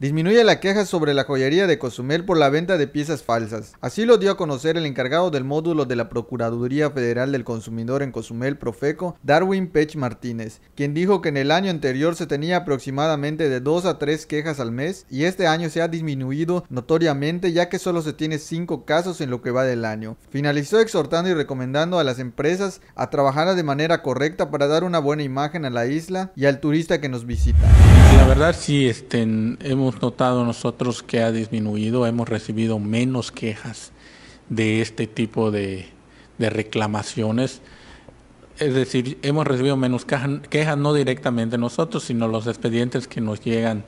Disminuye la queja sobre la joyería de Cozumel por la venta de piezas falsas. Así lo dio a conocer el encargado del módulo de la Procuraduría Federal del Consumidor en Cozumel, Profeco, Darwin Pech Martínez, quien dijo que en el año anterior se tenía aproximadamente de 2 a 3 quejas al mes y este año se ha disminuido notoriamente ya que solo se tiene 5 casos en lo que va del año. Finalizó exhortando y recomendando a las empresas a trabajar de manera correcta para dar una buena imagen a la isla y al turista que nos visita. La verdad sí, este, hemos hemos notado nosotros que ha disminuido, hemos recibido menos quejas de este tipo de, reclamaciones. Es decir, hemos recibido menos quejas, no directamente nosotros, sino los expedientes que nos llegan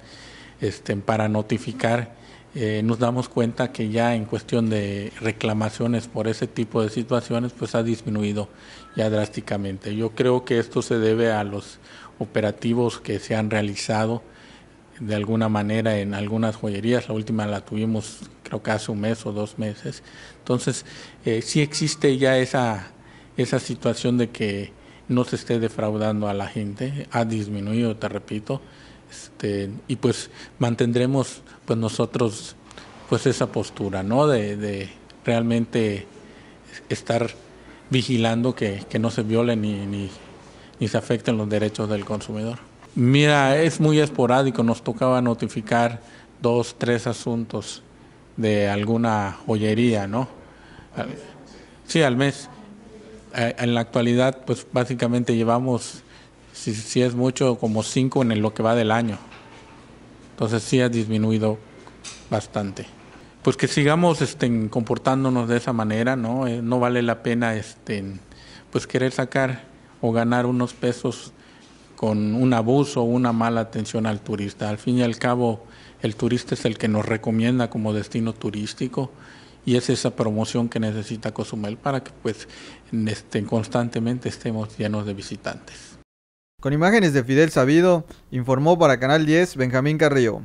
este, para notificar. Eh, nos damos cuenta que ya en cuestión de reclamaciones por ese tipo de situaciones, pues ha disminuido ya drásticamente. Yo creo que esto se debe a los operativos que se han realizado de alguna manera en algunas joyerías. La última la tuvimos creo que hace un mes o dos meses. Entonces, eh, sí existe ya esa, esa situación de que no se esté defraudando a la gente. Ha disminuido, te repito. Este, y pues mantendremos pues nosotros pues esa postura, ¿no? De, realmente estar vigilando que, no se violen ni, ni se afecten los derechos del consumidor. Mira, es muy esporádico, nos tocaba notificar dos, tres asuntos de alguna joyería, ¿no? sí. al mes. Eh, en la actualidad, pues básicamente llevamos, si, si es mucho, como cinco en lo que va del año. Entonces sí ha disminuido bastante. Pues que sigamos este, comportándonos de esa manera, ¿no? Eh, no vale la pena este, pues querer sacar o ganar unos pesos con un abuso o una mala atención al turista. Al fin y al cabo, el turista es el que nos recomienda como destino turístico y es esa promoción que necesita Cozumel para que pues este, constantemente estemos llenos de visitantes. Con imágenes de Fidel Sabido, informó para Canal 10 Benjamín Carrillo.